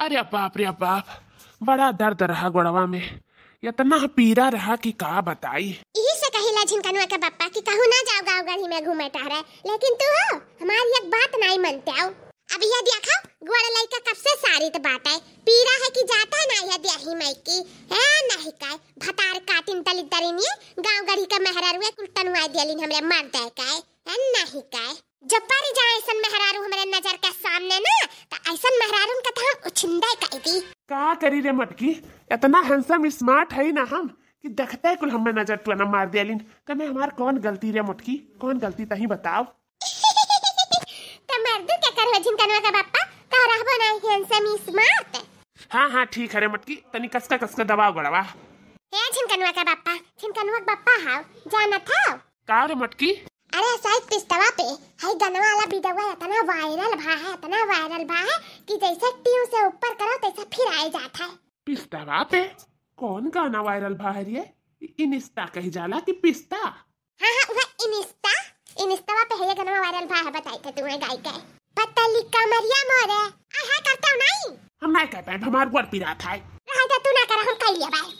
अरे बाप रे बाप बड़ा दर्द रहा गुड़वा में इतना पीरा रहा कि कहा बताई यही से कहिला झिमकनुआ के बप्पा कि कहूँ ना जाओ गाँव गली में घूमे टहरे लेकिन तू हो हमारी एक बात नहीं मानते आओ अब यह देखो गोड़ लड़का कब से सारी तो बात है पीरा है कि जाता ना यह दियाही माई की है नहीं का भतार काटिन तली दरिनी गाँव गली का मेहरा रुए कुल तनुआ दियलिन हमरे मर दे का है नहीं का जब बारी जाए ऐसा महरारू हमारे नजर के सामने ना तो ऐसा महरारू का तो हम उछिंदा कर दी का करी रे मटकी इतना हैंडसम स्मार्ट है ना हम कि देखते है कुल हमें नजर ना मार दिया लिन तो मैं हमार कौन गलती रे मटकी कौन गलती तही बताओ तो मर्दू क्या करो जिनकनवा का बापा का तो रहबो ना हैंडसम स्मार्ट हाँ हाँ ठीक है रे मटकी तनी कसका कसका गड़वा हे का का जाना था का रे मटकी अरे शायद पिस्तवा पे है गनवा वाला वीडियो है इतना वायरल भा है इतना वायरल भा है कि जैसे ट्यू से ऊपर करो तैसा फिर आए जाता है पिस्तवा पे कौन गाना वायरल भा है ये इनिस्टा कही जाला कि पिस्ता हां हां वह इनिस्टा इनिस्टावा पे है ये गनवा वायरल भा है बताई थे तुम्हें गाय के पतली कमरिया मोरे आ हां करता हूं नहीं हम मैं कहता हूं हमार गोर पीरा था रहा तू ना कर हम कह लिया भाई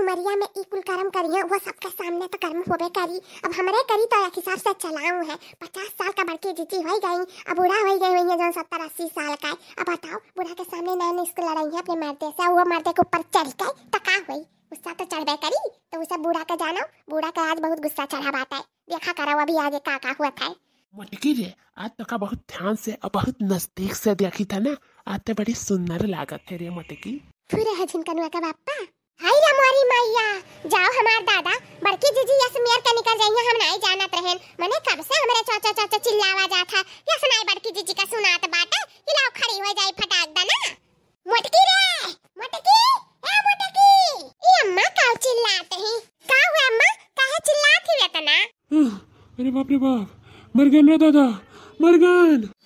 उमरिया में एक कुल कर्म है वो सबके सामने तो कर्म होबे करी अब हमरे करी तो एक हिसाब से चलाऊ है पचास साल का बड़की जीती हो गई अब बूढ़ा हो गई हुई है जो सत्तर अस्सी साल का है अब बताओ बूढ़ा के सामने नए नए स्कूल लड़ाई है अपने मर्दे से वो मर्दे के ऊपर चढ़ गए तो कहा हुई गुस्सा तो चढ़बे करी तो उसे बूढ़ा का जानो बूढ़ा का आज बहुत गुस्सा चढ़ा बात है देखा करो अभी आगे का का हुआ था मटकी रे आज तो का बहुत ध्यान से और बहुत नजदीक से देखी था ना आज तो बड़ी सुंदर लागत है रे मटकी फिर है जिनका नुआ का बापा हाय हमारी मैया जाओ हमार दादा बड़की जीजी यस मेयर का निकल जाइए हम नहीं जानत रहे मने कब से हमरे चाचा चाचा चिल्लावा जा था यस नहीं बड़की जीजी का सुनात बाटे लाओ खड़ी हो जाई फटाक ना मोटकी रे मोटकी ए मोटकी ई अम्मा का चिल्लात है का हुआ अम्मा काहे चिल्लाती है ना अरे बाप रे बाप मर गए मेरे दादा मर गए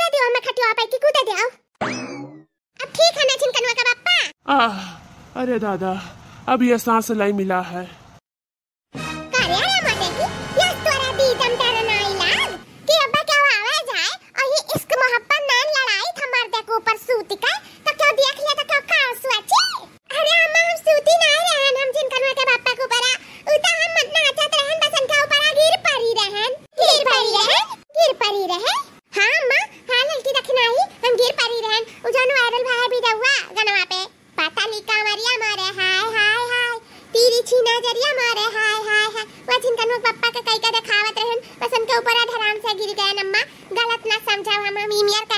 आह अरे दादा अब यह सांस लाई मिला है ಇದೆ ನಮ್ಮ ಗಲತ್ನ ಸಂಜಾವ ಮಮ್ಮಿ ಮಿಯರ್